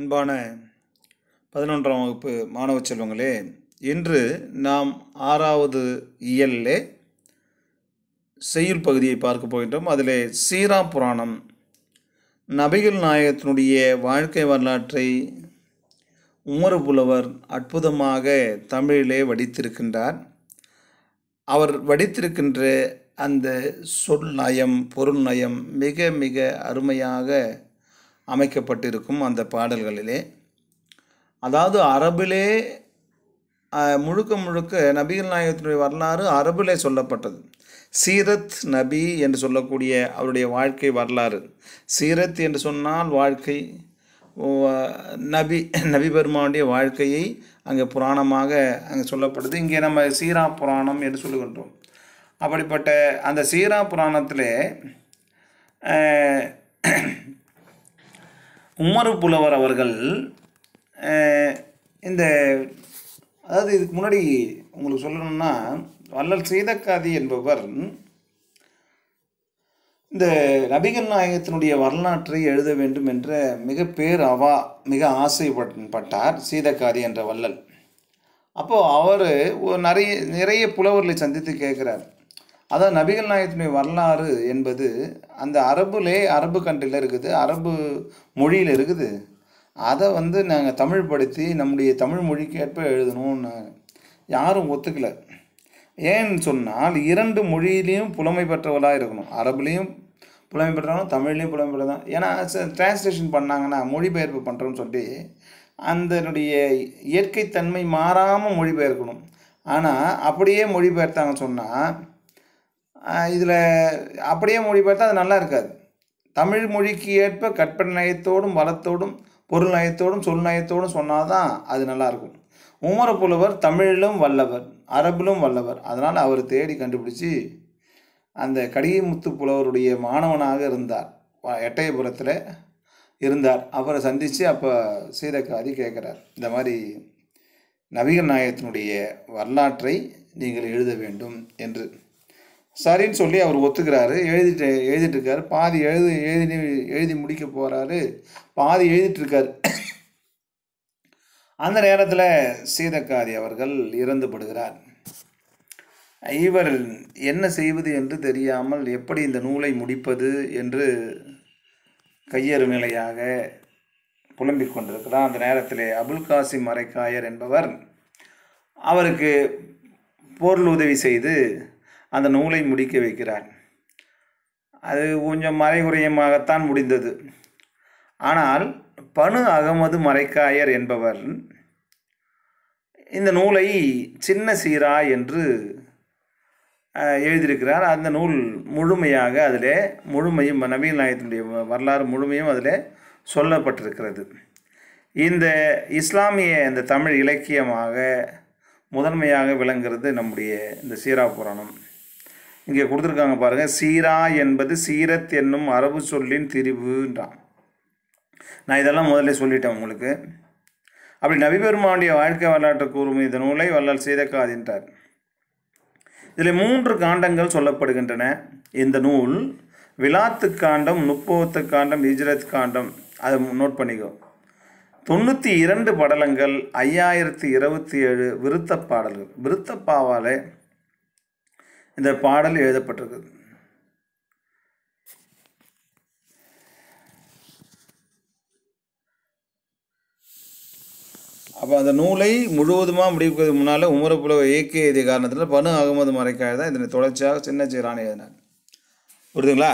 அன்பான பதினொன்றாம் வகுப்பு மாணவ செல்வங்களே இன்று நாம் ஆறாவது இயலிலே செய்யுள் பகுதியை பார்க்க போகின்றோம் அதில் சீரா புராணம் நபிகள் நாயகத்தினுடைய வாழ்க்கை வரலாற்றை உமர் புலவர் அற்புதமாக தமிழிலே வடித்திருக்கின்றார் அவர் வடித்திருக்கின்ற அந்த சொல் நயம் பொருள் நயம் மிக மிக அருமையாக அமைக்கப்பட்டிருக்கும் அந்த பாடல்களிலே அதாவது அரபிலே முழுக்க முழுக்க நபிகள் நாயகத்தினுடைய வரலாறு அரபிலே சொல்லப்பட்டது சீரத் நபி என்று சொல்லக்கூடிய அவருடைய வாழ்க்கை வரலாறு சீரத் என்று சொன்னால் வாழ்க்கை நபி நபி பெருமானுடைய வாழ்க்கையை அங்கே புராணமாக அங்கே சொல்லப்படுது இங்கே நம்ம சீரா புராணம் என்று சொல்லுகின்றோம் அப்படிப்பட்ட அந்த சீரா புராணத்தில் உமர் புலவர் அவர்கள் இந்த அதாவது இதுக்கு முன்னாடி உங்களுக்கு சொல்லணும்னா வள்ளல் சீதக்காதி என்பவர் இந்த நபிகள் நாயகத்தினுடைய வரலாற்றை எழுத வேண்டும் என்ற மிக பேர் அவா மிக ஆசைப்பட்டார் சீதக்காதி என்ற வள்ளல் அப்போது அவர் நிறைய நிறைய புலவர்களை சந்தித்து கேட்குறார் அதான் நபிகள் நாயத்தினுடைய வரலாறு என்பது அந்த அரபுலே அரபு கண்ட்ரியில் இருக்குது அரபு மொழியில் இருக்குது அதை வந்து நாங்கள் தமிழ் படுத்தி நம்முடைய தமிழ் மொழிக்கேற்ப எழுதணும்னு யாரும் ஒத்துக்கலை ஏன்னு சொன்னால் இரண்டு மொழியிலையும் புலமை பெற்றவர்களாக இருக்கணும் அரபுலேயும் புலமை பெற்றவங்க தமிழ்லேயும் புலமை பெற்றதான் ஏன்னா டிரான்ஸ்லேஷன் பண்ணாங்கன்னா மொழிபெயர்ப்பு பண்ணுறோம்னு சொல்லி அதனுடைய இயற்கை தன்மை மாறாமல் மொழிபெயர்க்கணும் ஆனால் அப்படியே மொழிபெயர்த்தாங்கன்னு சொன்னால் இதில் அப்படியே மொழி பார்த்தா அது நல்லா இருக்காது தமிழ் மொழிக்கு ஏற்ப கற்பனை நயத்தோடும் வளத்தோடும் பொருள் நயத்தோடும் சொல் நயத்தோடும் சொன்னால் தான் அது நல்லாயிருக்கும் உமர புலவர் தமிழிலும் வல்லவர் அரபிலும் வல்லவர் அதனால் அவர் தேடி கண்டுபிடிச்சி அந்த முத்து புலவருடைய மாணவனாக இருந்தார் எட்டயபுரத்தில் இருந்தார் அவரை சந்தித்து அப்போ சீதக்காதி கேட்குறார் இந்த மாதிரி நவீன நாயகத்தினுடைய வரலாற்றை நீங்கள் எழுத வேண்டும் என்று சரின்னு சொல்லி அவர் ஒத்துக்கிறாரு எழுதிட்டு எழுதிட்டுருக்காரு பாதி எழுதி எழுதி எழுதி முடிக்க போகிறாரு பாதி எழுதிட்டுருக்காரு அந்த நேரத்தில் சீதக்காரி அவர்கள் இறந்துபடுகிறார் இவர் என்ன செய்வது என்று தெரியாமல் எப்படி இந்த நூலை முடிப்பது என்று கையறு நிலையாக புலம்பிக் கொண்டிருக்கிறார் அந்த நேரத்தில் அபுல் காசிம் மரைக்காயர் என்பவர் அவருக்கு பொருள் உதவி செய்து அந்த நூலை முடிக்க வைக்கிறார் அது கொஞ்சம் மறைகுறையமாகத்தான் முடிந்தது ஆனால் பனு அகமது மறைக்காயர் என்பவர் இந்த நூலை சின்ன சீரா என்று எழுதியிருக்கிறார் அந்த நூல் முழுமையாக அதில் முழுமையும் நவீன நாயத்தினுடைய வரலாறு முழுமையும் அதில் சொல்லப்பட்டிருக்கிறது இந்த இஸ்லாமிய இந்த தமிழ் இலக்கியமாக முதன்மையாக விளங்குறது நம்முடைய இந்த சீரா புராணம் இங்கே கொடுத்துருக்காங்க பாருங்கள் சீரா என்பது சீரத் என்னும் அரபு சொல்லின் திரிவுன்றான் நான் இதெல்லாம் முதல்ல சொல்லிட்டேன் உங்களுக்கு அப்படி நபிபெருமானுடைய வாழ்க்கை வரலாற்று கூறும் இந்த நூலை வல்லால் செய்தக்காதின்றார் இதில் மூன்று காண்டங்கள் சொல்லப்படுகின்றன இந்த நூல் விழாத்து காண்டம் முப்போத்து காண்டம் ஹிஜ்ரத் காண்டம் அதை நோட் பண்ணிக்கோ தொண்ணூற்றி இரண்டு படலங்கள் ஐயாயிரத்தி இருபத்தி ஏழு விருத்த பாடல்கள் விருத்தப்பாவாலே இந்த பாடல் எழுதப்பட்டிருக்குது அப்போ அந்த நூலை முழுவதுமாக முடிவுக்கு முன்னால் உமரப்புலவ இயக்கிய இது காரணத்தில் பனு அகமது மறைக்காக தான் இதனை தொடர்ச்சியாக சின்ன சீரான எழுதினார் புரியுதுங்களா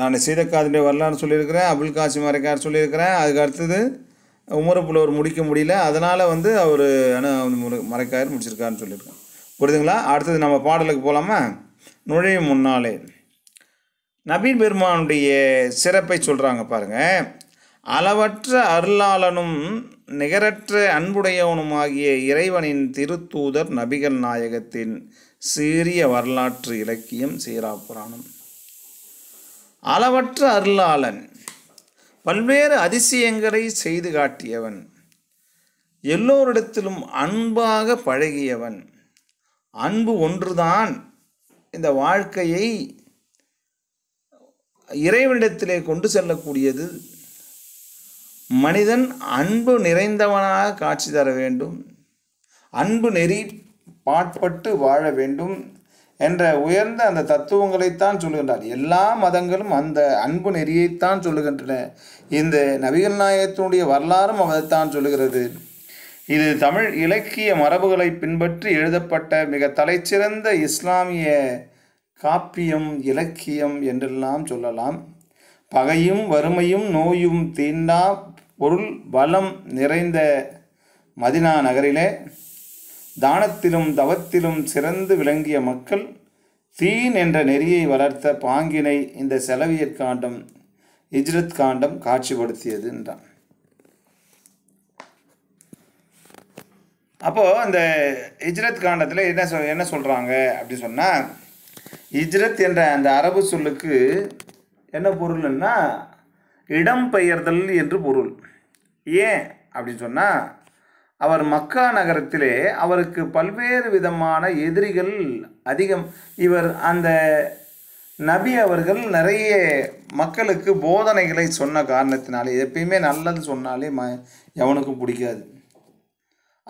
நான் சீதக்காதுடைய வரலான்னு சொல்லியிருக்கிறேன் அபுல் காசி மறைக்கார் சொல்லியிருக்கிறேன் அதுக்கு அடுத்தது உமரப்புலவர் முடிக்க முடியல அதனால் வந்து அவர் ஆனால் வந்து மறைக்காயிரம் முடிச்சிருக்காருன்னு சொல்லியிருக்காங்க புரியுதுங்களா அடுத்தது நம்ம பாடலுக்கு போகலாமா நுழையும் முன்னாலே நபீன் பெருமானுடைய சிறப்பை சொல்கிறாங்க பாருங்கள் அளவற்ற அருளாளனும் நிகரற்ற அன்புடையவனும் ஆகிய இறைவனின் திருத்தூதர் நபிகள் நாயகத்தின் சீரிய வரலாற்று இலக்கியம் சீரா புராணம் அளவற்ற அருளாளன் பல்வேறு அதிசயங்களை செய்து காட்டியவன் எல்லோரிடத்திலும் அன்பாக பழகியவன் அன்பு ஒன்றுதான் இந்த வாழ்க்கையை இறைவனிடத்திலே கொண்டு செல்லக்கூடியது மனிதன் அன்பு நிறைந்தவனாக காட்சி தர வேண்டும் அன்பு நெறி பாட்பட்டு வாழ வேண்டும் என்ற உயர்ந்த அந்த தத்துவங்களைத்தான் சொல்லுகின்றார் எல்லா மதங்களும் அந்த அன்பு நெறியைத்தான் சொல்லுகின்றன இந்த நபிகள் நாயகத்தினுடைய வரலாறும் அதைத்தான் சொல்லுகிறது இது தமிழ் இலக்கிய மரபுகளை பின்பற்றி எழுதப்பட்ட மிக தலைச்சிறந்த இஸ்லாமிய காப்பியம் இலக்கியம் என்றெல்லாம் சொல்லலாம் பகையும் வறுமையும் நோயும் தீண்டா பொருள் வளம் நிறைந்த மதினா நகரிலே தானத்திலும் தவத்திலும் சிறந்து விளங்கிய மக்கள் தீன் என்ற நெறியை வளர்த்த பாங்கினை இந்த செலவியற் காண்டம் இஜ்ரத் காண்டம் காட்சிப்படுத்தியது என்றான் அப்போது அந்த இஜ்ரத் காண்டத்தில் என்ன சொல் என்ன சொல்கிறாங்க அப்படின்னு சொன்னால் இஜ்ரத் என்ற அந்த அரபு சொல்லுக்கு என்ன பொருள்னா பெயர்தல் என்று பொருள் ஏன் அப்படின்னு சொன்னால் அவர் மக்கா நகரத்திலே அவருக்கு பல்வேறு விதமான எதிரிகள் அதிகம் இவர் அந்த நபி அவர்கள் நிறைய மக்களுக்கு போதனைகளை சொன்ன காரணத்தினாலே எப்பயுமே நல்லது சொன்னாலே ம எவனுக்கும் பிடிக்காது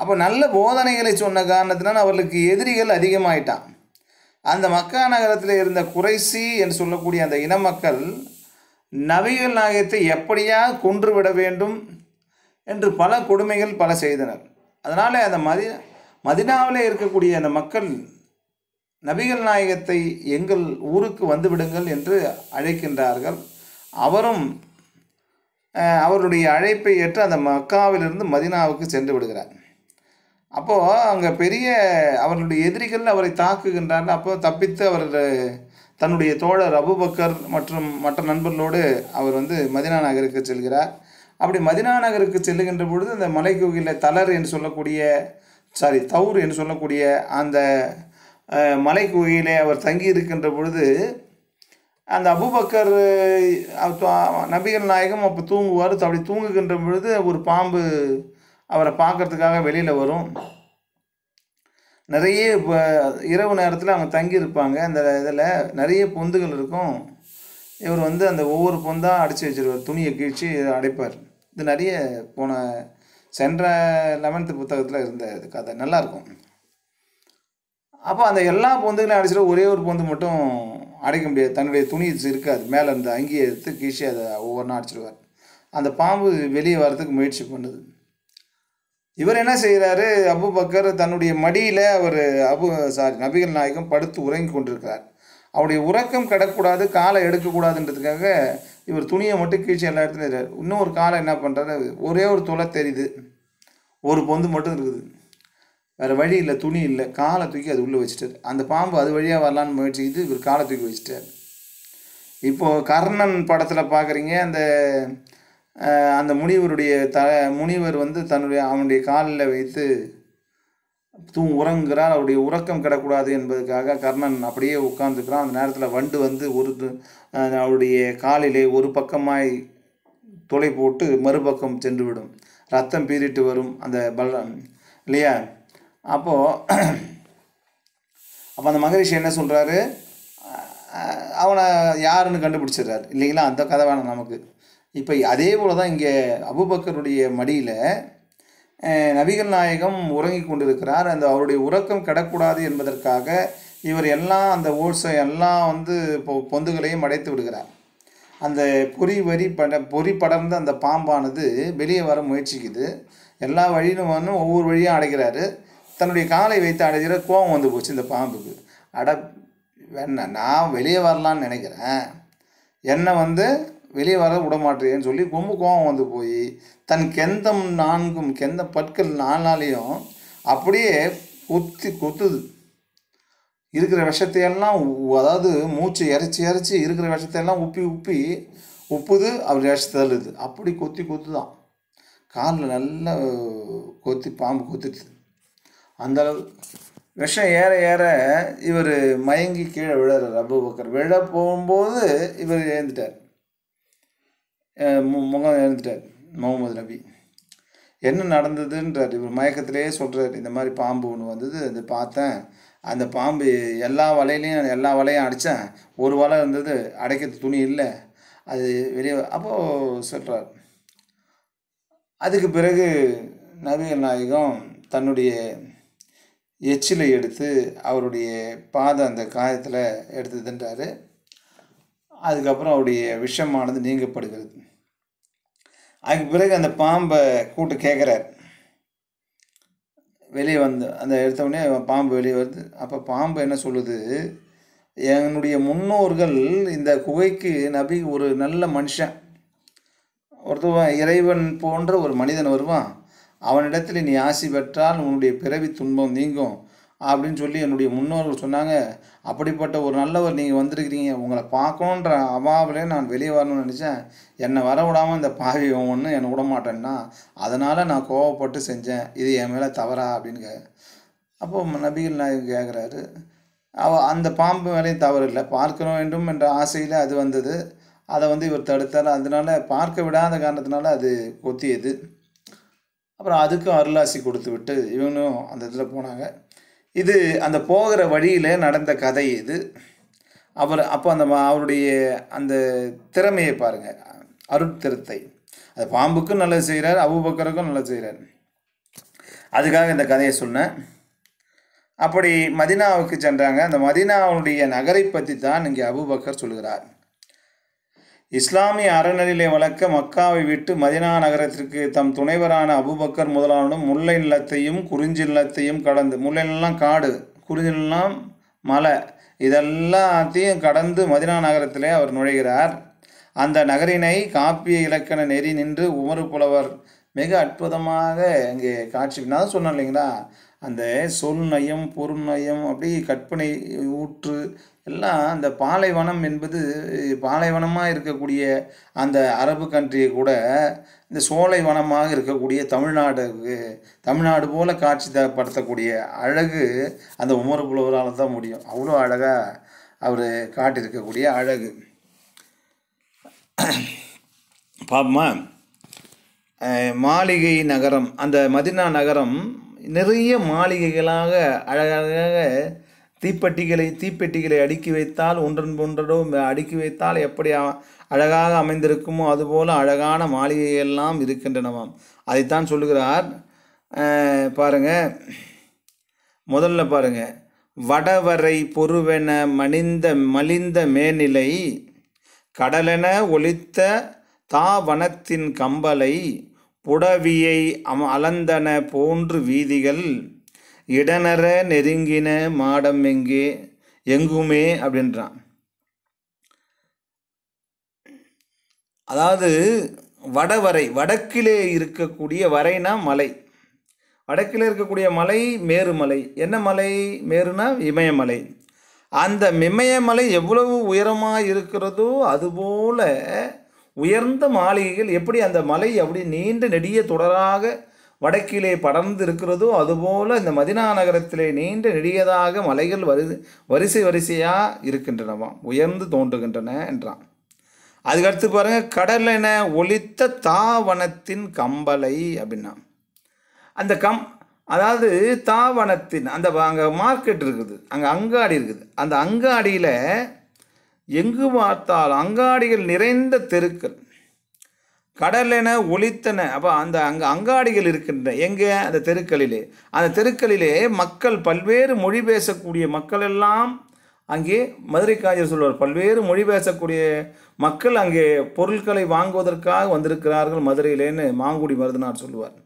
அப்போ நல்ல போதனைகளை சொன்ன காரணத்தினால் அவர்களுக்கு எதிரிகள் அதிகமாயிட்டான் அந்த மக்கா நகரத்தில் இருந்த குறைசி என்று சொல்லக்கூடிய அந்த இன மக்கள் நபிகள் நாயகத்தை எப்படியா கொன்றுவிட வேண்டும் என்று பல கொடுமைகள் பல செய்தனர் அதனால் அந்த மதி மதினாவில் இருக்கக்கூடிய அந்த மக்கள் நபிகள் நாயகத்தை எங்கள் ஊருக்கு வந்து விடுங்கள் என்று அழைக்கின்றார்கள் அவரும் அவருடைய அழைப்பை ஏற்று அந்த மக்காவிலிருந்து மதினாவுக்கு சென்று விடுகிறார் அப்போது அங்கே பெரிய அவர்களுடைய எதிரிகள் அவரை தாக்குகின்றார்கள் அப்போ தப்பித்து அவர் தன்னுடைய தோழர் அபுபக்கர் மற்றும் மற்ற நண்பர்களோடு அவர் வந்து மதினா நகருக்கு செல்கிறார் அப்படி மதினா நகருக்கு செல்லுகின்ற பொழுது அந்த மலை தளர் என்று சொல்லக்கூடிய சாரி தவுர் என்று சொல்லக்கூடிய அந்த மலை அவர் தங்கி இருக்கின்ற பொழுது அந்த அபுபக்கர் நபிகள் நாயகம் அப்போ தூங்குவார் அப்படி தூங்குகின்ற பொழுது ஒரு பாம்பு அவரை பார்க்குறதுக்காக வெளியில் வரும் நிறைய இப்போ இரவு நேரத்தில் அவங்க தங்கியிருப்பாங்க அந்த இதில் நிறைய பொந்துகள் இருக்கும் இவர் வந்து அந்த ஒவ்வொரு பொந்தாக அடித்து வச்சிருவார் துணியை கீழ்ச்சி அடைப்பார் இது நிறைய போன சென்ற லெவன்த்து புத்தகத்தில் இருந்த கதை நல்லாயிருக்கும் அப்போ அந்த எல்லா பொந்துகளையும் அடிச்சுட்டு ஒரே ஒரு பொந்து மட்டும் அடைக்க முடியாது தன்னுடைய துணி இருக்காது மேலே இருந்த அங்கேயே எடுத்து கீழே அதை ஒவ்வொன்றா அடிச்சிடுவார் அந்த பாம்பு வெளியே வரதுக்கு முயற்சி பண்ணுது இவர் என்ன செய்கிறாரு அபு பக்கர் தன்னுடைய மடியில் அவர் அபு சாரி நபிகள் நாயகம் படுத்து உறங்கி கொண்டிருக்கிறார் அவருடைய உறக்கம் கிடக்கூடாது காலை எடுக்கக்கூடாதுன்றதுக்காக இவர் துணியை மட்டும் கீழ்ச்சி எல்லா இடத்துலையும் இன்னும் ஒரு காலை என்ன பண்ணுறாரு ஒரே ஒரு துளை தெரியுது ஒரு பொந்து மட்டும் இருக்குது வேறு வழி இல்லை துணி இல்லை காலை தூக்கி அது உள்ளே வச்சுட்டார் அந்த பாம்பு அது வழியாக வரலான்னு முயற்சிக்குது இவர் காலை தூக்கி வச்சுட்டார் இப்போது கர்ணன் படத்தில் பார்க்குறீங்க அந்த அந்த முனிவருடைய த முனிவர் வந்து தன்னுடைய அவனுடைய காலில் வைத்து தூ உறங்குகிறான் அவருடைய உறக்கம் கிடக்கூடாது என்பதுக்காக கர்ணன் அப்படியே உட்கார்ந்துக்கிறான் அந்த நேரத்தில் வண்டு வந்து ஒரு அவருடைய காலிலே ஒரு பக்கமாய் துளை போட்டு மறுபக்கம் சென்றுவிடும் ரத்தம் பீறிட்டு வரும் அந்த பல இல்லையா அப்போது அப்போ அந்த மகரிஷி என்ன சொல்கிறாரு அவனை யாருன்னு கண்டுபிடிச்சிடுறாரு இல்லைங்களா அந்த கதை வேணும் நமக்கு இப்போ அதே போல் தான் இங்கே அபுபக்கருடைய மடியில் நபிகள் நாயகம் உறங்கி கொண்டிருக்கிறார் அந்த அவருடைய உறக்கம் கிடக்கூடாது என்பதற்காக இவர் எல்லாம் அந்த ஓட்ஸை எல்லாம் வந்து பொந்துகளையும் அடைத்து விடுகிறார் அந்த பொறி வரி பட பொறி படர்ந்த அந்த பாம்பானது வெளியே வர முயற்சிக்குது எல்லா வழியிலும் ஒவ்வொரு வழியும் அடைகிறாரு தன்னுடைய காலை வைத்து அடைகிற கோவம் வந்து போச்சு இந்த பாம்புக்கு அட வேணா நான் வெளியே வரலான்னு நினைக்கிறேன் என்னை வந்து வெளியே வர விடமாட்டேன்னு சொல்லி ரொம்ப கோபம் வந்து போய் தன் கெந்தம் நான்கும் கெந்த பற்கள் நாலாலேயும் அப்படியே கொத்தி கொத்துது இருக்கிற விஷத்தையெல்லாம் அதாவது மூச்சு இறைச்சி இறைச்சி இருக்கிற விஷத்தையெல்லாம் உப்பி உப்பி உப்புது அப்படி விஷத்தை தள்ளுது அப்படி கொத்தி கொத்து தான் காலில் நல்லா கொத்தி பாம்பு கொத்திடுது அந்தளவு விஷம் ஏற ஏற இவர் மயங்கி கீழே ரபு பக்கர் விழ போகும்போது இவர் எழுந்துட்டார் முகம் இறந்துட்டார் முகமது நபி என்ன நடந்ததுன்றார் இவர் மயக்கத்திலேயே சொல்கிறார் இந்த மாதிரி பாம்பு ஒன்று வந்தது அது பார்த்தேன் அந்த பாம்பு எல்லா வலையிலையும் எல்லா வலையும் அடித்தேன் ஒரு வலை இருந்தது அடைக்கிறது துணி இல்லை அது வெளியே அப்போது சொல்கிறார் அதுக்கு பிறகு நவீன நாயகம் தன்னுடைய எச்சிலை எடுத்து அவருடைய பாதை அந்த காயத்தில் எடுத்துதுன்றாரு அதுக்கப்புறம் அவருடைய விஷமானது நீங்கப்படுகிறது அதுக்கு பிறகு அந்த பாம்பை கூட்டு கேட்குறார் வெளியே வந்து அந்த எடுத்தவுடனே பாம்பு வெளியே வருது அப்போ பாம்பு என்ன சொல்லுது என்னுடைய முன்னோர்கள் இந்த குகைக்கு நபி ஒரு நல்ல மனுஷன் ஒருத்தவன் இறைவன் போன்ற ஒரு மனிதன் வருவான் அவனிடத்தில் நீ ஆசி பெற்றால் உன்னுடைய பிறவி துன்பம் நீங்கும் அப்படின்னு சொல்லி என்னுடைய முன்னோர்கள் சொன்னாங்க அப்படிப்பட்ட ஒரு நல்லவர் நீங்கள் வந்திருக்கிறீங்க உங்களை பார்க்கணுன்ற அவாவிலே நான் வெளியே வரணும்னு நினச்சேன் என்னை வர விடாமல் இந்த பாவி ஒன்று என்னை விட மாட்டேன்னா அதனால் நான் கோவப்பட்டு செஞ்சேன் இது என் மேலே தவறா அப்படின்னு கே அப்போ நபிகள் நாயகம் கேட்குறாரு அவ அந்த பாம்பு மேலேயும் தவறு இல்லை பார்க்க வேண்டும் என்ற ஆசையில் அது வந்தது அதை வந்து இவர் தடுத்தார் அதனால பார்க்க விடாத காரணத்தினால அது கொத்தியது அப்புறம் அதுக்கும் அருளாசி கொடுத்து விட்டு இவனும் அந்த இதில் போனாங்க இது அந்த போகிற வழியில் நடந்த கதை இது அவர் அப்போ அந்த அவருடைய அந்த திறமையை பாருங்கள் அருட்திருத்தை அது பாம்புக்கும் நல்லது செய்கிறார் அபுபக்கருக்கும் நல்லது செய்கிறார் அதுக்காக இந்த கதையை சொன்னேன் அப்படி மதினாவுக்கு சென்றாங்க அந்த மதினாவுடைய நகரை பற்றி தான் இங்கே அபுபக்கர் சொல்கிறார் இஸ்லாமிய அறநிலை வளர்க்க மக்காவை விட்டு மதினா நகரத்திற்கு தம் துணைவரான அபுபக்கர் முதலானும் முல்லை நிலத்தையும் குறிஞ்சி நிலத்தையும் கடந்து முல்லை நிலம் காடு குறிஞ்சி நிலம் மலை இதெல்லாத்தையும் கடந்து மதினா நகரத்திலே அவர் நுழைகிறார் அந்த நகரினை காப்பிய இலக்கண நெறி நின்று உமறு புலவர் மிக அற்புதமாக இங்கே காட்சி நான் சொன்னேன் இல்லைங்களா அந்த சொல் நயம் பொருள் நயம் அப்படி கற்பனை ஊற்று எல்லாம் அந்த பாலைவனம் என்பது பாலைவனமாக இருக்கக்கூடிய அந்த அரபு கண்ட்ரியை கூட இந்த சோலை வனமாக இருக்கக்கூடிய தமிழ்நாடு தமிழ்நாடு போல் காட்சி தப்படுத்தக்கூடிய அழகு அந்த உமர் புலவரால் தான் முடியும் அவ்வளோ அழகாக அவர் காட்டியிருக்கக்கூடிய அழகு பாப்பமா மாளிகை நகரம் அந்த மதினா நகரம் நிறைய மாளிகைகளாக அழகாக தீப்பெட்டிகளை தீப்பெட்டிகளை அடுக்கி வைத்தால் ஒன்றன் ஒன்றோ அடுக்கி வைத்தால் எப்படி அழகாக அமைந்திருக்குமோ அதுபோல் அழகான மாளிகையெல்லாம் இருக்கின்றனவாம் அதைத்தான் சொல்லுகிறார் பாருங்கள் முதல்ல பாருங்கள் வடவரை பொறுவென மணிந்த மலிந்த மேநிலை கடலென ஒளித்த தாவனத்தின் கம்பலை புடவியை அம அலந்தன போன்று வீதிகள் இடனர நெருங்கின மாடம் எங்கே எங்குமே அப்படின்றான் அதாவது வடவரை வடக்கிலே இருக்கக்கூடிய வரைனா மலை வடக்கில் இருக்கக்கூடிய மலை மேருமலை என்ன மலை மேருனா இமயமலை அந்த இமயமலை எவ்வளவு உயரமாக இருக்கிறதோ அதுபோல் உயர்ந்த மாளிகைகள் எப்படி அந்த மலை அப்படி நீண்ட நெடிய தொடராக வடக்கிலே படர்ந்து இருக்கிறதோ அதுபோல் இந்த மதினா நகரத்திலே நீண்ட நெடியதாக மலைகள் வரி வரிசை வரிசையாக இருக்கின்றனவாம் உயர்ந்து தோன்றுகின்றன என்றான் அதுக்கடுத்து பாருங்கள் கடல் என ஒளித்த தாவனத்தின் கம்பலை அப்படின்னா அந்த கம் அதாவது தாவனத்தின் அந்த அங்கே மார்க்கெட் இருக்குது அங்கே அங்காடி இருக்குது அந்த அங்காடியில் எங்கு பார்த்தாலும் அங்காடிகள் நிறைந்த தெருக்கள் கடலென ஒழித்தன அப்போ அந்த அங்கே அங்காடிகள் இருக்கின்றன எங்கே அந்த தெருக்களிலே அந்த தெருக்களிலே மக்கள் பல்வேறு மொழி பேசக்கூடிய மக்கள் எல்லாம் அங்கே மதுரை காஞ்சர் சொல்வார் பல்வேறு மொழி பேசக்கூடிய மக்கள் அங்கே பொருட்களை வாங்குவதற்காக வந்திருக்கிறார்கள் மதுரையிலேன்னு மாங்குடி மருதனார் சொல்லுவார்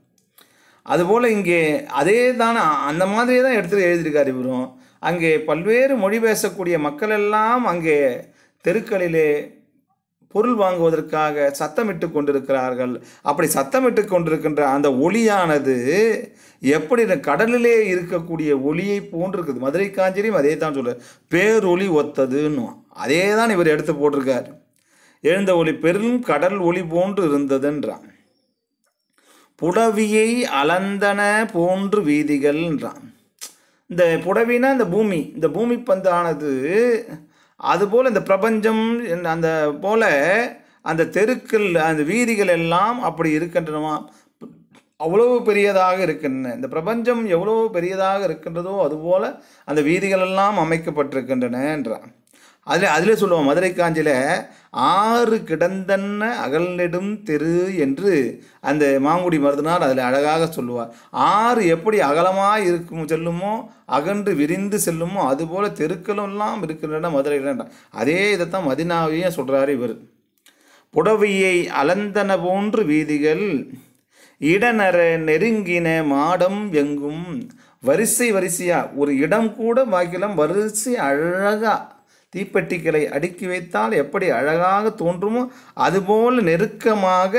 அதுபோல் இங்கே அதே தான் அந்த மாதிரியே தான் எடுத்து எழுதியிருக்கார் இவரும் அங்கே பல்வேறு மொழி பேசக்கூடிய மக்கள் எல்லாம் அங்கே தெருக்களிலே பொருள் வாங்குவதற்காக சத்தமிட்டு கொண்டிருக்கிறார்கள் அப்படி சத்தமிட்டு கொண்டிருக்கின்ற அந்த ஒளியானது எப்படி கடலிலே இருக்கக்கூடிய ஒளியை போன்று இருக்குது மதுரை காஞ்சிரியும் அதே தான் சொல்ற பேரொளி ஒத்ததுன்னு அதே தான் இவர் எடுத்து போட்டிருக்கார் எழுந்த ஒளி பெரும் கடல் ஒளி போன்று இருந்ததுன்றான் புடவியை அலந்தன போன்று வீதிகள்ன்றான் இந்த புடவினா இந்த பூமி இந்த பூமி பந்தானது அதுபோல் இந்த பிரபஞ்சம் அந்த போல் அந்த தெருக்கள் அந்த வீதிகள் எல்லாம் அப்படி இருக்கின்றனவா அவ்வளவு பெரியதாக இருக்கின்றன இந்த பிரபஞ்சம் எவ்வளவு பெரியதாக இருக்கின்றதோ அதுபோல் அந்த வீதிகள் எல்லாம் அமைக்கப்பட்டிருக்கின்றன என்றான் அதில் அதிலே சொல்லுவோம் மதுரை காஞ்சியில் ஆறு கிடந்தன்ன அகல் நெடும் தெரு என்று அந்த மாங்குடி மருதுனார் அதில் அழகாக சொல்லுவார் ஆறு எப்படி அகலமாக இருக்கும் செல்லுமோ அகன்று விரிந்து செல்லுமோ அதுபோல் தெருக்களும்லாம் இருக்கின்றன மதுரையில் அதே இதைத்தான் மதினாவையும் சொல்கிறார் இவர் புடவையை அலந்தன போன்று வீதிகள் இடநர நெருங்கின மாடம் எங்கும் வரிசை வரிசையாக ஒரு இடம் கூட பாக்கியெல்லாம் வரிசை அழகாக தீப்பெட்டிகளை அடுக்கி வைத்தால் எப்படி அழகாக தோன்றுமோ அதுபோல் நெருக்கமாக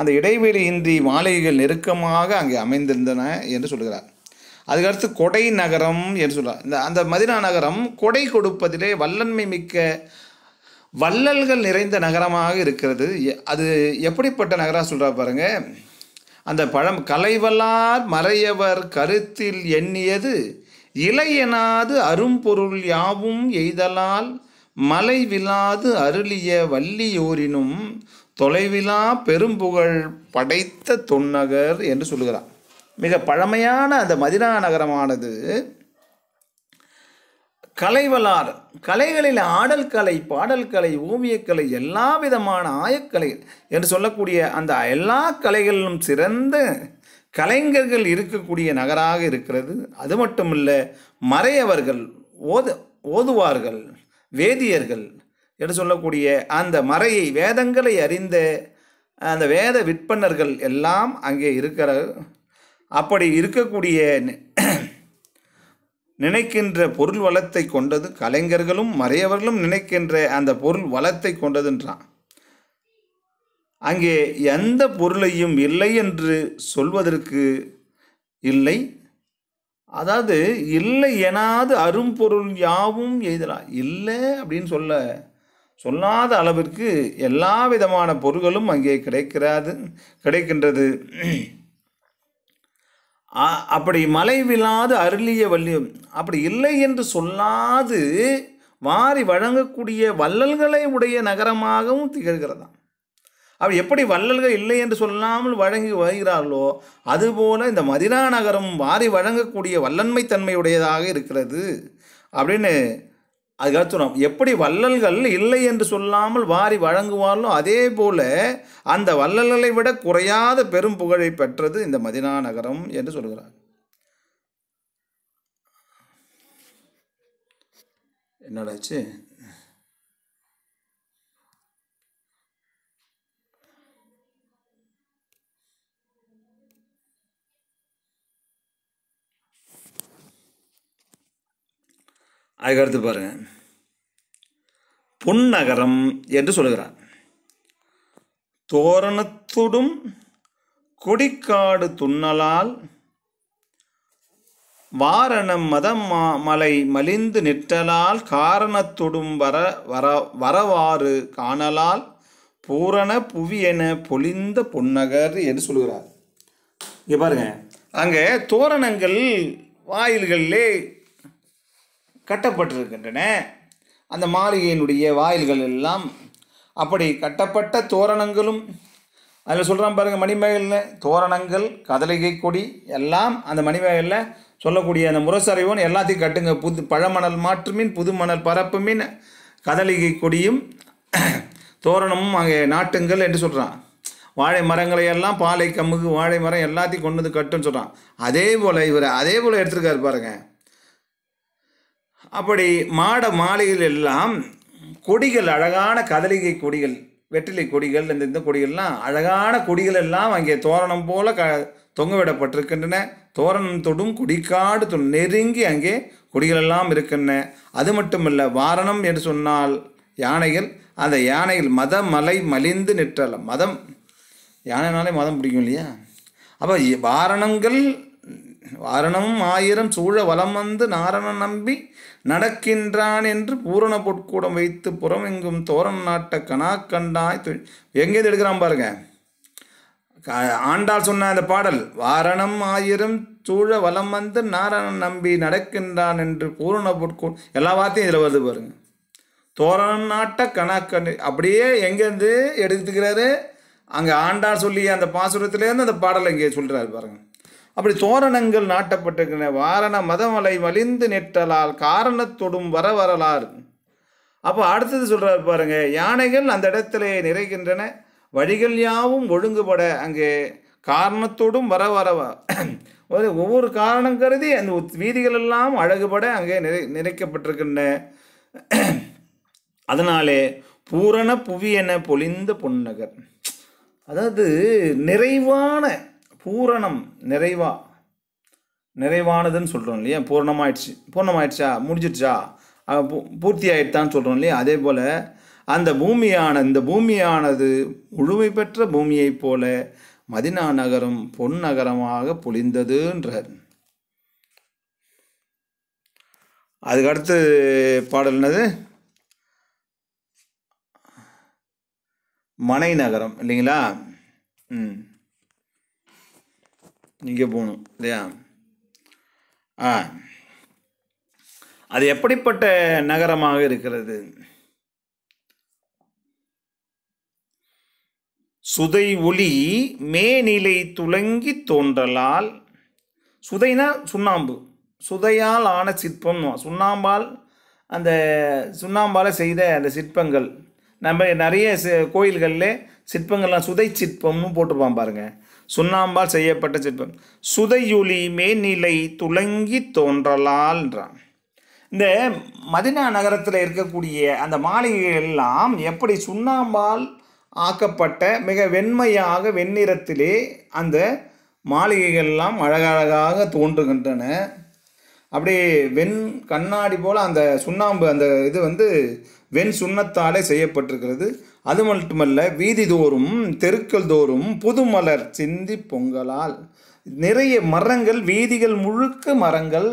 அந்த இடைவெளியின்றி மாளிகைகள் நெருக்கமாக அங்கே அமைந்திருந்தன என்று சொல்கிறார் அதுக்கடுத்து கொடை நகரம் என்று சொல்கிறார் இந்த அந்த மதினா நகரம் கொடை கொடுப்பதிலே வல்லன்மை மிக்க வள்ளல்கள் நிறைந்த நகரமாக இருக்கிறது அது எப்படிப்பட்ட நகராக சொல்கிறா பாருங்கள் அந்த பழம் கலைவல்லார் மறையவர் கருத்தில் எண்ணியது இலையெனாது அரும்பொருள் யாவும் எய்தலால் மலைவிலாது அருளிய வள்ளியோரினும் தொலைவிலா பெரும்புகழ் படைத்த தொன்னகர் என்று சொல்லுகிறார் மிக பழமையான அந்த மதினா நகரமானது கலைவலார் கலைகளில் ஆடல் கலை பாடல் கலை ஓவியக்கலை எல்லா விதமான ஆயக்கலை என்று சொல்லக்கூடிய அந்த எல்லா கலைகளிலும் சிறந்த கலைஞர்கள் இருக்கக்கூடிய நகராக இருக்கிறது அது மட்டும் இல்லை மறையவர்கள் ஓது ஓதுவார்கள் வேதியர்கள் என்று சொல்லக்கூடிய அந்த மறையை வேதங்களை அறிந்த அந்த வேத விற்பனர்கள் எல்லாம் அங்கே இருக்கிற அப்படி இருக்கக்கூடிய நினைக்கின்ற பொருள் வளத்தை கொண்டது கலைஞர்களும் மறையவர்களும் நினைக்கின்ற அந்த பொருள் வளத்தை கொண்டதுன்றான் அங்கே எந்த பொருளையும் இல்லை என்று சொல்வதற்கு இல்லை அதாவது இல்லை எனாது அரும்பொருள் யாவும் எய்தலாம் இல்லை அப்படின்னு சொல்ல சொல்லாத அளவிற்கு எல்லா விதமான பொருள்களும் அங்கே கிடைக்கிறாது கிடைக்கின்றது அப்படி மலை விழாது அருளிய வல்லியம் அப்படி இல்லை என்று சொல்லாது வாரி வழங்கக்கூடிய வள்ளல்களை உடைய நகரமாகவும் திகழ்கிறதான் அப்படி எப்படி வள்ளல்கள் இல்லை என்று சொல்லாமல் வழங்கி வருகிறார்களோ அதுபோல இந்த மதினா நகரம் வாரி வழங்கக்கூடிய வல்லன்மை தன்மையுடையதாக இருக்கிறது அப்படின்னு அதுக்காக எப்படி வள்ளல்கள் இல்லை என்று சொல்லாமல் வாரி வழங்குவார்களோ அதே போல அந்த வள்ளல்களை விட குறையாத பெரும் புகழை பெற்றது இந்த மதினா நகரம் என்று சொல்கிறார் என்னடாச்சு அதுக்கடுத்து பாருங்க பொன்னகரம் என்று சொல்கிறார் தோரணத்துடும் கொடிக்காடு துண்ணலால் வாரணம் மதம் மலை மலிந்து நிற்றலால் காரணத்துடும் வர வர வரவாறு காணலால் பூரண என பொழிந்த பொன்னகர் என்று சொல்கிறார் இங்கே பாருங்க அங்கே தோரணங்கள் வாயில்களிலே கட்டப்பட்டிருக்கின்றன அந்த மாளிகையினுடைய வாயில்கள் எல்லாம் அப்படி கட்டப்பட்ட தோரணங்களும் அதில் சொல்கிறான் பாருங்கள் மணிமேகலில் தோரணங்கள் கதலிகை கொடி எல்லாம் அந்த மணிமேகலில் சொல்லக்கூடிய அந்த முரசறைவன் எல்லாத்தையும் கட்டுங்க புது பழமணல் மாற்றுமின் புது மணல் பரப்புமின் கதலிகை கொடியும் தோரணமும் அங்கே நாட்டுங்கள் என்று சொல்கிறான் வாழை மரங்களை எல்லாம் பாலை கம்முக்கு வாழை மரம் எல்லாத்தையும் கொண்டு வந்து கட்டுன்னு சொல்கிறான் அதே போல் இவர் அதே போல் எடுத்துருக்காரு பாருங்கள் அப்படி மாட மாலையில் எல்லாம் கொடிகள் அழகான கதலிகை கொடிகள் வெற்றிலை கொடிகள் இந்த இந்த கொடிகள்லாம் அழகான கொடிகள் எல்லாம் அங்கே தோரணம் போல க தொங்கவிடப்பட்டிருக்கின்றன தோரணம் தொடும் கொடிக்காடு தொ நெருங்கி அங்கே கொடிகளெல்லாம் இருக்கின்றன அது மட்டுமல்ல வாரணம் என்று சொன்னால் யானைகள் அந்த யானைகள் மத மலை மலிந்து நிற்றல மதம் யானைனாலே மதம் பிடிக்கும் இல்லையா அப்போ வாரணங்கள் அரணமும் ஆயிரம் சூழ வலம் வந்து நாரணன் நம்பி நடக்கின்றான் என்று பூரண பொற்கூடம் வைத்து புறம் எங்கும் தோரண நாட்ட கணா கண்டாய் எங்கேருந்து எடுக்கிறான் பாருங்க ஆண்டாள் சொன்ன அந்த பாடல் வாரணம் ஆயிரம் சூழ வலம் வந்து நாரணன் நம்பி நடக்கின்றான் என்று பூரண பொற்கூ எல்லா வார்த்தையும் இதில் வருது பாருங்க தோரணம் நாட்ட கணக்கண்டு அப்படியே எங்கேருந்து எடுத்துக்கிறாரு அங்கே ஆண்டால் சொல்லி அந்த பாசுரத்துலேருந்து அந்த பாடலை இங்கே சொல்கிறாரு பாருங்கள் அப்படி தோரணங்கள் நாட்டப்பட்டிருக்கின்றன வாரண மதமலை வலிந்து நெற்றலால் காரணத்தொடும் வர வரலாறு அப்போ அடுத்தது சொல்கிறார் பாருங்க யானைகள் அந்த இடத்துல நிறைகின்றன வழிகள் யாவும் ஒழுங்குபட அங்கே காரணத்தோடும் வர வர ஒவ்வொரு காரணம் கருதி அந்த வீதிகள் எல்லாம் அழகுபட அங்கே நிறை நிறைக்கப்பட்டிருக்கின்ற அதனாலே பூரண புவியென பொழிந்த பொன்னகர் அதாவது நிறைவான பூரணம் நிறைவா நிறைவானதுன்னு சொல்கிறோம் இல்லையா பூர்ணமாயிடுச்சு பூர்ணமாயிடுச்சா முடிஞ்சிடுச்சா பூர்த்தி ஆயிடுத்தான்னு சொல்கிறோம் இல்லையா அதே போல் அந்த பூமியான இந்த பூமியானது முழுமை பெற்ற பூமியைப் போல மதினா நகரம் பொன் நகரமாக பொழிந்ததுன்றார் அதுக்கடுத்து என்னது மனை நகரம் இல்லைங்களா ம் இங்கே போகணும் இல்லையா ஆ அது எப்படிப்பட்ட நகரமாக இருக்கிறது சுதை ஒளி மேநிலை துளங்கி தோன்றலால் சுதைனா சுண்ணாம்பு சுதையால் ஆன சிற்பம் சுண்ணாம்பால் அந்த சுண்ணாம்பால் செய்த அந்த சிற்பங்கள் நம்ம நிறைய கோயில்களில் சிற்பங்கள்லாம் சுதை சிற்பம்னு போட்டிருப்பான் பாருங்கள் சுண்ணாம்பால் செய்யப்பட்ட சிற்பம் சுதையுளி மேநிலை துளங்கி தோன்றலால்ன்றான் இந்த மதினா நகரத்தில் இருக்கக்கூடிய அந்த மாளிகைகள் எல்லாம் எப்படி சுண்ணாம்பால் ஆக்கப்பட்ட மிக வெண்மையாக வெண்ணிறத்திலே அந்த மாளிகைகள் எல்லாம் அழகழகாக தோன்றுகின்றன அப்படியே வெண் கண்ணாடி போல் அந்த சுண்ணாம்பு அந்த இது வந்து வெண் சுண்ணத்தாலே செய்யப்பட்டிருக்கிறது அது மட்டுமல்ல வீதி தோறும் தெருக்கள் தோறும் புது மலர் சிந்தி பொங்கலால் நிறைய மரங்கள் வீதிகள் முழுக்க மரங்கள்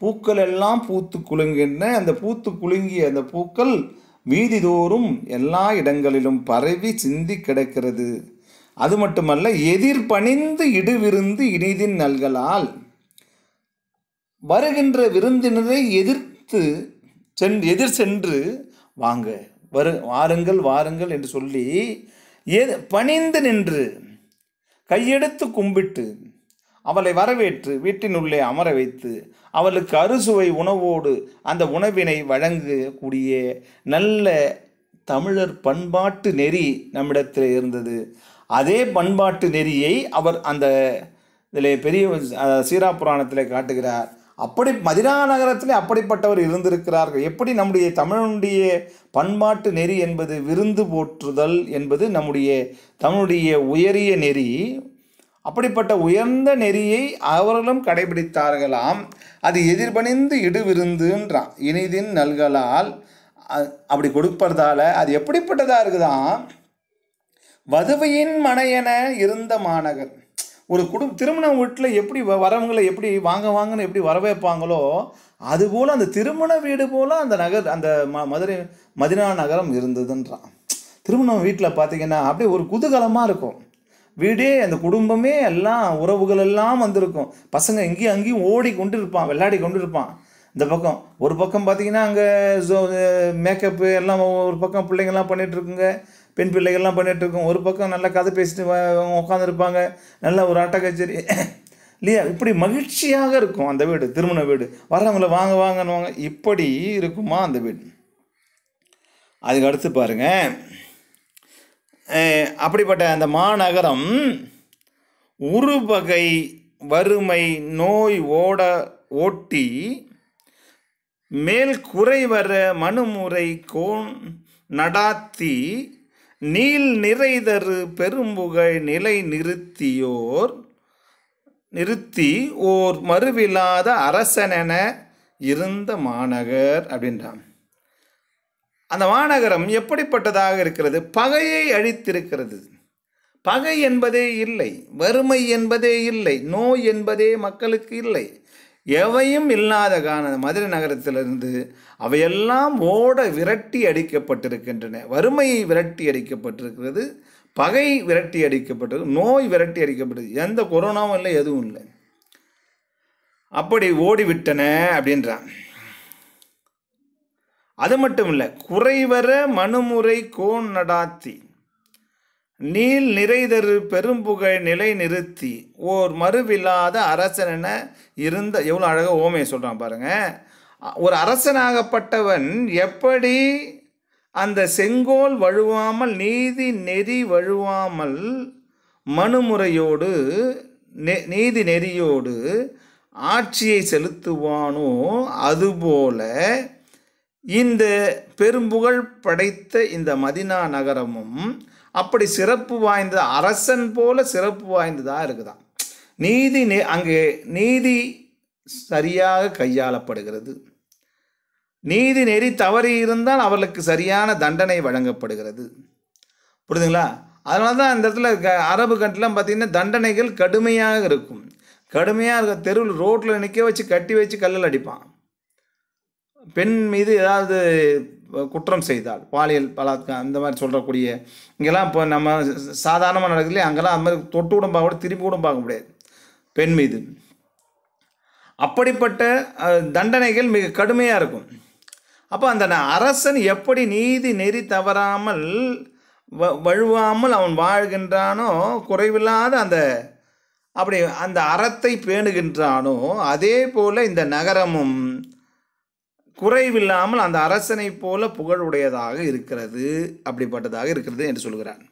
பூக்கள் எல்லாம் பூத்து குலுங்கின அந்த பூத்து குலுங்கிய அந்த பூக்கள் வீதிதோறும் எல்லா இடங்களிலும் பரவி சிந்தி கிடக்கிறது அது மட்டுமல்ல எதிர் பணிந்து இடுவிருந்து இனிதின் நல்களால் வருகின்ற விருந்தினரை எதிர்த்து சென் எதிர் சென்று வாங்க வரு வாருங்கள் வாருங்கள் என்று சொல்லி ஏது பணிந்து நின்று கையெடுத்து கும்பிட்டு அவளை வரவேற்று வீட்டினுள்ளே அமர வைத்து அவளுக்கு அறுசுவை உணவோடு அந்த உணவினை வழங்கக்கூடிய நல்ல தமிழர் பண்பாட்டு நெறி நம்மிடத்தில் இருந்தது அதே பண்பாட்டு நெறியை அவர் அந்த இதில் பெரிய சீரா புராணத்தில் காட்டுகிறார் அப்படி மதினா நகரத்தில் அப்படிப்பட்டவர் இருந்திருக்கிறார்கள் எப்படி நம்முடைய தமிழனுடைய பண்பாட்டு நெறி என்பது விருந்து போற்றுதல் என்பது நம்முடைய தமிழுடைய உயரிய நெறி அப்படிப்பட்ட உயர்ந்த நெறியை அவர்களும் கடைபிடித்தார்களாம் அது எதிர்பணிந்து இடுவிருந்துன்றான் இனிதின் நல்களால் அப்படி கொடுப்பதால் அது எப்படிப்பட்டதாக இருக்குதான் வதுவையின் மனையென இருந்த மாநகர் ஒரு குடும்ப திருமண வீட்டில் எப்படி வரவங்களை எப்படி வாங்க வாங்கன்னு எப்படி வரவேற்பாங்களோ அதுபோல் அந்த திருமண வீடு போல் அந்த நகர் அந்த ம மதுரை மதினா நகரம் இருந்ததுன்றான் திருமணம் வீட்டில் பார்த்தீங்கன்னா அப்படியே ஒரு குதூகலமாக இருக்கும் வீடே அந்த குடும்பமே எல்லாம் உறவுகள் எல்லாம் வந்திருக்கும் பசங்க இங்கேயும் அங்கேயும் ஓடி கொண்டு இருப்பான் விளையாடி கொண்டு இருப்பான் இந்த பக்கம் ஒரு பக்கம் பார்த்திங்கன்னா அங்கே ஸோ மேக்கப்பு எல்லாம் ஒரு பக்கம் பிள்ளைங்கள்லாம் பண்ணிகிட்ருக்குங்க பெண் பிள்ளைகள்லாம் பண்ணிகிட்ருக்கோம் ஒரு பக்கம் நல்லா கதை பேசிட்டு உட்காந்துருப்பாங்க நல்ல ஒரு ஆட்ட கச்சேரி இல்லையா இப்படி மகிழ்ச்சியாக இருக்கும் அந்த வீடு திருமண வீடு வர்றவங்கள வாங்க வாங்கன்னு வாங்க இப்படி இருக்குமா அந்த வீடு அதுக்கு அடுத்து பாருங்கள் அப்படிப்பட்ட அந்த மாநகரம் உருவகை வறுமை நோய் ஓட ஓட்டி மேல் குறைவர மனுமுறை கோண் நடாத்தி நீல் நிறைதரு பெரும்புகழ் நிலை நிறுத்தியோர் நிறுத்தி ஓர் மறுவில்லாத அரசனென இருந்த மாநகர் அப்படின்றான் அந்த மாநகரம் எப்படிப்பட்டதாக இருக்கிறது பகையை அழித்திருக்கிறது பகை என்பதே இல்லை வறுமை என்பதே இல்லை நோய் என்பதே மக்களுக்கு இல்லை எவையும் இல்லாத காரண மதுரை நகரத்திலிருந்து அவையெல்லாம் ஓட விரட்டி அடிக்கப்பட்டிருக்கின்றன வறுமையை விரட்டி அடிக்கப்பட்டிருக்கிறது பகை விரட்டி அடிக்கப்பட்டது நோய் விரட்டி அடிக்கப்பட்டது எந்த கொரோனாவும் இல்லை எதுவும் இல்லை அப்படி ஓடிவிட்டன அப்படின்றான் அது மட்டும் இல்லை குறைவர மனுமுறை கோன் நடாத்தி நீல் நிறைதரு பெரும்புகழ் நிலை நிறுத்தி ஓர் மறுவில்லாத அரசன் இருந்த எவ்வளோ அழகாக ஓமையை சொல்கிறான் பாருங்கள் ஒரு அரசனாகப்பட்டவன் எப்படி அந்த செங்கோல் வழுவாமல் நீதி நெறி வழுவாமல் மனுமுறையோடு நெ நீதி நெறியோடு ஆட்சியை செலுத்துவானோ அதுபோல இந்த பெரும்புகழ் படைத்த இந்த மதினா நகரமும் அப்படி சிறப்பு வாய்ந்த அரசன் போல சிறப்பு வாய்ந்ததாக இருக்குதான் நீதி அங்கே நீதி சரியாக கையாளப்படுகிறது நீதி நெறி தவறி இருந்தால் அவர்களுக்கு சரியான தண்டனை வழங்கப்படுகிறது புரிதுங்களா அதனால தான் இந்த இடத்துல அரபு கண்ட்ரிலாம் பார்த்திங்கன்னா தண்டனைகள் கடுமையாக இருக்கும் கடுமையாக இருக்க தெருவில் ரோட்டில் நிற்க வச்சு கட்டி வச்சு கல்லில் அடிப்பான் பெண் மீது ஏதாவது குற்றம் செய்தால் பாலியல் பலாத்கம் அந்த மாதிரி சொல்கிறக்கூடிய இங்கெல்லாம் இப்போ நம்ம சாதாரணமாக இல்லையா அங்கெல்லாம் அந்த மாதிரி தொட்டு கூட பார்க்க திரும்பி கூட பார்க்க முடியாது பெண் மீது அப்படிப்பட்ட தண்டனைகள் மிக கடுமையாக இருக்கும் அப்போ அந்த அரசன் எப்படி நீதி நெறி தவறாமல் வ வழுவாமல் அவன் வாழ்கின்றானோ குறைவில்லாத அந்த அப்படி அந்த அறத்தை பேணுகின்றானோ அதே போல் இந்த நகரமும் குறைவில்லாமல் அந்த அரசனை போல புகழுடையதாக இருக்கிறது அப்படிப்பட்டதாக இருக்கிறது என்று சொல்கிறான்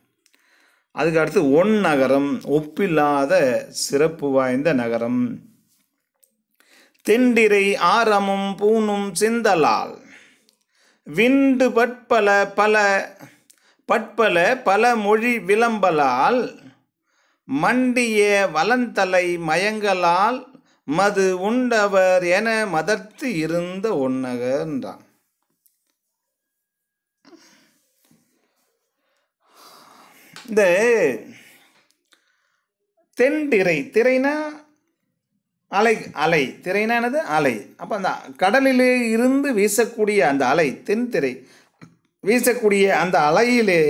அதுக்கு அடுத்து ஒன் நகரம் ஒப்பில்லாத சிறப்பு வாய்ந்த நகரம் தெண்டிரை ஆரமும் பூணும் சிந்தலால் விண்டு பட்பல பல பட்பல பல மொழி விளம்பலால் மண்டிய வலந்தலை மயங்களால் மது உண்டவர் என மதர்த்து இருந்த ஒன்னகன்றான் இந்த தென் திரை திரைனா அலை அலை திரைனா அலை அப்போ அந்த கடலிலே இருந்து வீசக்கூடிய அந்த அலை தென் திரை வீசக்கூடிய அந்த அலையிலே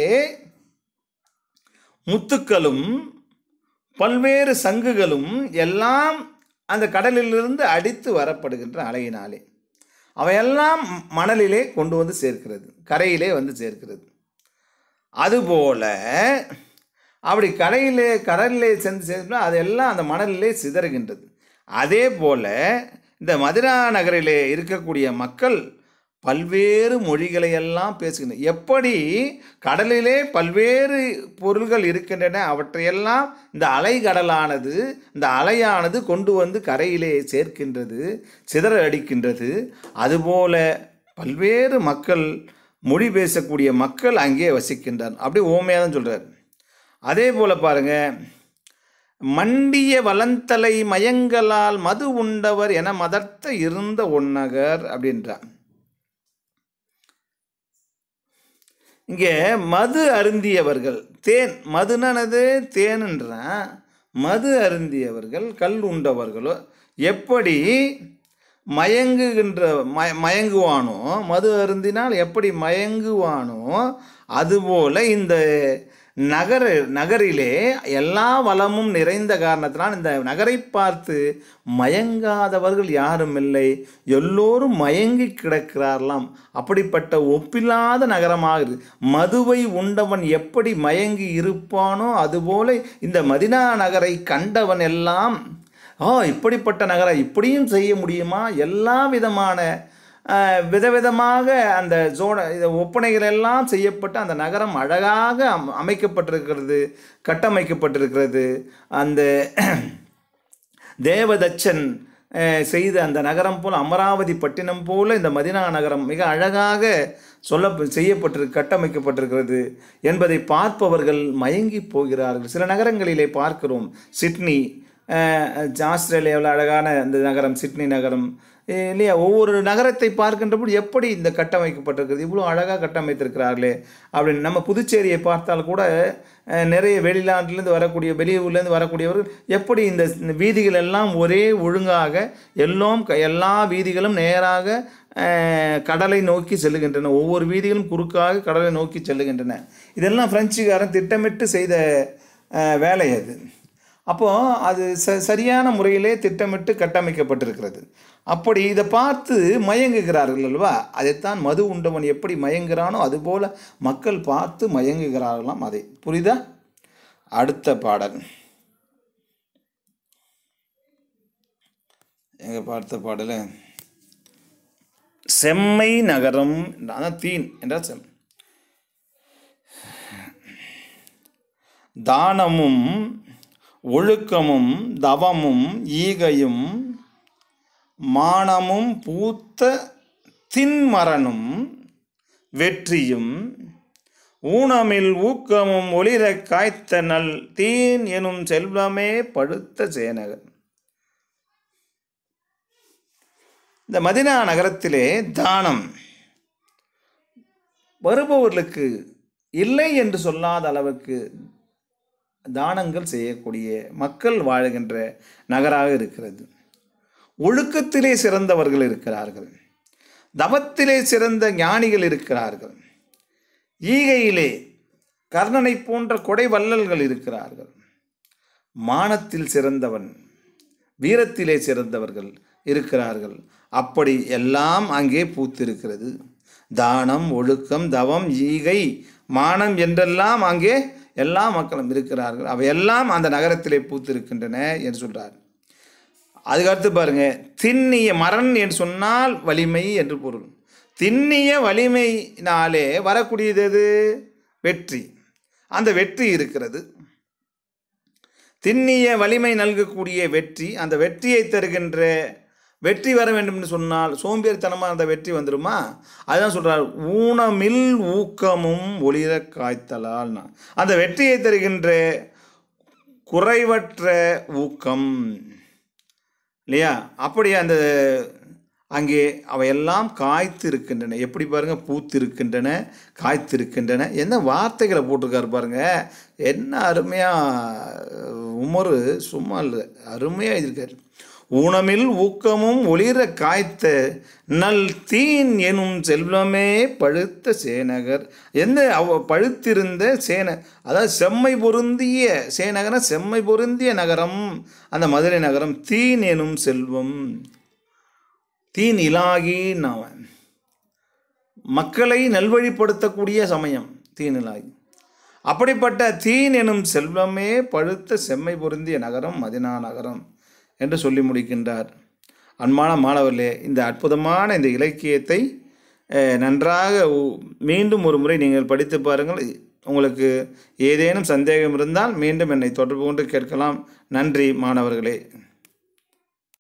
முத்துக்களும் பல்வேறு சங்குகளும் எல்லாம் அந்த கடலிலிருந்து அடித்து வரப்படுகின்ற அலையினாலே அவையெல்லாம் மணலிலே கொண்டு வந்து சேர்க்கிறது கரையிலே வந்து சேர்க்கிறது அதுபோல் அப்படி கரையிலே கடலிலே சென்று சேர்க்கணும் அதெல்லாம் அந்த மணலிலே சிதறுகின்றது அதே போல் இந்த மதுரா நகரிலே இருக்கக்கூடிய மக்கள் பல்வேறு மொழிகளை எல்லாம் பேசுகின்றன எப்படி கடலிலே பல்வேறு பொருள்கள் இருக்கின்றன அவற்றையெல்லாம் இந்த அலை கடலானது இந்த அலையானது கொண்டு வந்து கரையிலே சேர்க்கின்றது சிதற அடிக்கின்றது அதுபோல பல்வேறு மக்கள் மொழி பேசக்கூடிய மக்கள் அங்கே வசிக்கின்றார் அப்படி ஓமையாக தான் சொல்கிறார் அதே போல் பாருங்கள் மண்டிய வளந்தலை மயங்களால் மது உண்டவர் என மதர்த்த இருந்த ஒன்னகர் அப்படின்றார் இங்கே மது அருந்தியவர்கள் தேன் மதுனானது தேனுன்றான் மது அருந்தியவர்கள் கல் உண்டவர்களோ எப்படி மயங்குகின்ற ம மயங்குவானோ மது அருந்தினால் எப்படி மயங்குவானோ அதுபோல் இந்த நகர நகரிலே எல்லா வளமும் நிறைந்த காரணத்தினால் இந்த நகரை பார்த்து மயங்காதவர்கள் யாரும் இல்லை எல்லோரும் மயங்கி கிடக்கிறார்களாம் அப்படிப்பட்ட ஒப்பில்லாத நகரமாகுது மதுவை உண்டவன் எப்படி மயங்கி இருப்பானோ அதுபோல இந்த மதினா நகரை கண்டவன் எல்லாம் ஓ இப்படிப்பட்ட நகரம் இப்படியும் செய்ய முடியுமா எல்லா விதமான விதவிதமாக அந்த ஜோட ஒப்பனைகள் எல்லாம் செய்யப்பட்டு அந்த நகரம் அழகாக அம் அமைக்கப்பட்டிருக்கிறது கட்டமைக்கப்பட்டிருக்கிறது அந்த தேவதச்சன் செய்த அந்த நகரம் போல் அமராவதி பட்டினம் போல் இந்த மதினா நகரம் மிக அழகாக சொல்ல செய்யப்பட்டிரு கட்டமைக்கப்பட்டிருக்கிறது என்பதை பார்ப்பவர்கள் மயங்கி போகிறார்கள் சில நகரங்களிலே பார்க்கிறோம் சிட்னி ஆஸ்திரேலியாவில் அழகான அந்த நகரம் சிட்னி நகரம் இல்லையா ஒவ்வொரு நகரத்தை பார்க்கின்றபோது எப்படி இந்த கட்டமைக்கப்பட்டிருக்கிறது இவ்வளோ அழகாக கட்டமைத்திருக்கிறார்களே அப்படின்னு நம்ம புதுச்சேரியை பார்த்தால் கூட நிறைய வெளிநாட்டிலேருந்து வரக்கூடிய வெளியூர்லேருந்து வரக்கூடியவர்கள் எப்படி இந்த வீதிகள் எல்லாம் ஒரே ஒழுங்காக எல்லாம் எல்லா வீதிகளும் நேராக கடலை நோக்கி செல்லுகின்றன ஒவ்வொரு வீதிகளும் குறுக்காக கடலை நோக்கி செல்லுகின்றன இதெல்லாம் பிரெஞ்சுக்காரன் திட்டமிட்டு செய்த வேலை அது அப்போது அது ச சரியான முறையிலே திட்டமிட்டு கட்டமைக்கப்பட்டிருக்கிறது அப்படி இதை பார்த்து மயங்குகிறார்கள் அல்லவா அதைத்தான் மது உண்டவன் எப்படி மயங்குகிறானோ அதுபோல் மக்கள் பார்த்து மயங்குகிறார்களாம் அதை புரிதா அடுத்த பாடல் எங்கள் பார்த்த பாடல செம்மை நகரம் அதான் தீன் என்றால் செம் தானமும் ஒழுக்கமும் தவமும் ஈகையும் மானமும் பூத்த தின்மரனும் வெற்றியும் ஊனமில் ஊக்கமும் ஒளிர காய்த்த நல் தீன் எனும் செல்வமே படுத்த சேனகன் இந்த மதினா நகரத்திலே தானம் வருபவர்களுக்கு இல்லை என்று சொல்லாத அளவுக்கு தானங்கள் செய்யக்கூடிய மக்கள் வாழ்கின்ற நகராக இருக்கிறது ஒழுக்கத்திலே சிறந்தவர்கள் இருக்கிறார்கள் தவத்திலே சிறந்த ஞானிகள் இருக்கிறார்கள் ஈகையிலே கர்ணனை போன்ற கொடை வள்ளல்கள் இருக்கிறார்கள் மானத்தில் சிறந்தவன் வீரத்திலே சிறந்தவர்கள் இருக்கிறார்கள் அப்படி எல்லாம் அங்கே பூத்திருக்கிறது தானம் ஒழுக்கம் தவம் ஈகை மானம் என்றெல்லாம் அங்கே எல்லா மக்களும் இருக்கிறார்கள் அவை எல்லாம் அந்த நகரத்திலே பூத்திருக்கின்றன என்று சொல்கிறார் அதுக்கடுத்து பாருங்க திண்ணிய மரண் என்று சொன்னால் வலிமை என்று பொருள் திண்ணிய வலிமையினாலே வரக்கூடியது எது வெற்றி அந்த வெற்றி இருக்கிறது திண்ணிய வலிமை நல்கக்கூடிய வெற்றி அந்த வெற்றியை தருகின்ற வெற்றி வர வேண்டும்னு சொன்னால் சோம்பேறித்தனமாக இருந்த வெற்றி வந்துடுமா அதுதான் சொல்கிறார் ஊனமில் ஊக்கமும் ஒளிர காய்த்தலால் அந்த வெற்றியை தருகின்ற குறைவற்ற ஊக்கம் இல்லையா அப்படியே அந்த அங்கே அவையெல்லாம் காய்த்து இருக்கின்றன எப்படி பாருங்கள் பூத்து இருக்கின்றன காய்த்து இருக்கின்றன என்ன வார்த்தைகளை போட்டிருக்காரு பாருங்கள் என்ன அருமையாக உமர் சும்மா இல்லை அருமையாக எழுதியிருக்காரு ஊனமில் ஊக்கமும் ஒளிர காய்த்த நல் தீன் எனும் செல்வமே பழுத்த சேனகர் எந்த அவ பழுத்திருந்த சேன அதாவது செம்மை பொருந்திய சேனகர செம்மை பொருந்திய நகரம் அந்த மதுரை நகரம் தீன் எனும் செல்வம் தீன் இலாகி அவன் மக்களை நல்வழிப்படுத்தக்கூடிய சமயம் தீனிலாகி அப்படிப்பட்ட தீன் எனும் செல்வமே பழுத்த செம்மை பொருந்திய நகரம் மதினா நகரம் என்று சொல்லி முடிக்கின்றார் அன்பான மாணவர்களே இந்த அற்புதமான இந்த இலக்கியத்தை நன்றாக மீண்டும் ஒரு முறை நீங்கள் படித்து பாருங்கள் உங்களுக்கு ஏதேனும் சந்தேகம் இருந்தால் மீண்டும் என்னை தொடர்பு கொண்டு கேட்கலாம் நன்றி மாணவர்களே